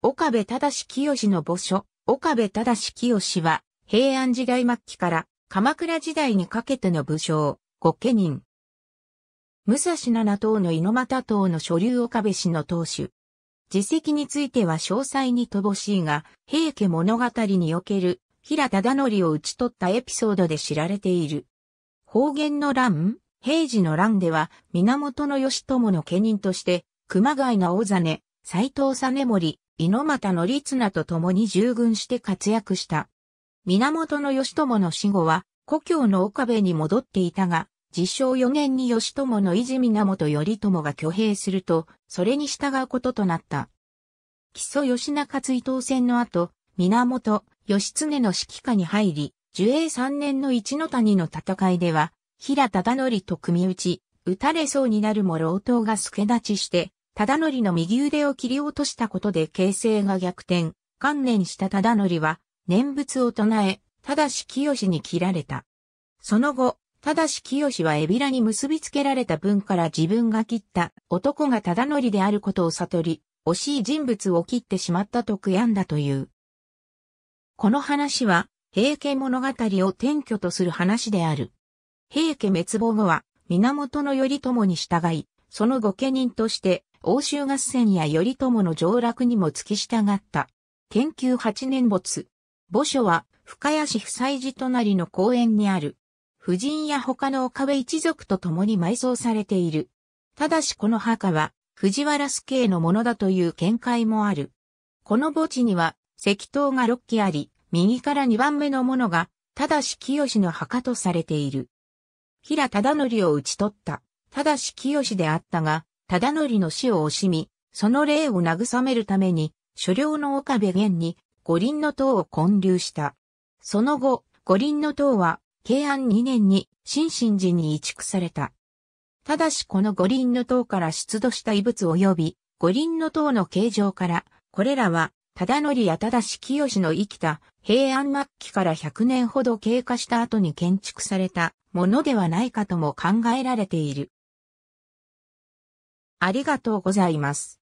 岡部正清の墓所、岡部正清は、平安時代末期から鎌倉時代にかけての武将、御家人。武蔵七島の猪俣島の所流岡部氏の当主。自責については詳細に乏しいが、平家物語における平忠則を討ち取ったエピソードで知られている。方言の乱平治の乱では、源義朝の家人として、熊谷直実、斎藤実森、猪俣つなと共に従軍して活躍した。源義朝の死後は、故郷の岡部に戻っていたが、自称4年に義朝の維持源頼朝が挙兵すると、それに従うこととなった。木曽義中追悼戦の後、源義経の指揮下に入り、樹永3年の一の谷の戦いでは、平忠則と組み打ち、撃たれそうになるも老頭が助立ちして、忠則の右腕を切り落としたことで形勢が逆転、観念した忠則は、念仏を唱え、ただし清に切られた。その後、ただし清はエビラに結びつけられた分から自分が切った男が忠則であることを悟り、惜しい人物を切ってしまったと悔やんだという。この話は、平家物語を転居とする話である。平家滅亡後は、源頼朝に従い、その御家人として、欧州合戦や頼朝の上洛にも付き従った。研究8年没。墓所は、深谷市夫妻寺隣の公園にある。夫人や他の岡部一族と共に埋葬されている。ただしこの墓は、藤原助家のものだという見解もある。この墓地には、石塔が6基あり、右から2番目のものが、ただし清の墓とされている。平忠則を討ち取った、ただし清であったが、忠則の死を惜しみ、その霊を慰めるために、所領の岡部玄に五輪の塔を建立した。その後、五輪の塔は、慶安2年に、新神寺に移築された。ただしこの五輪の塔から出土した遺物及び、五輪の塔の形状から、これらは、忠則や忠し清の生きた平安末期から100年ほど経過した後に建築されたものではないかとも考えられている。ありがとうございます。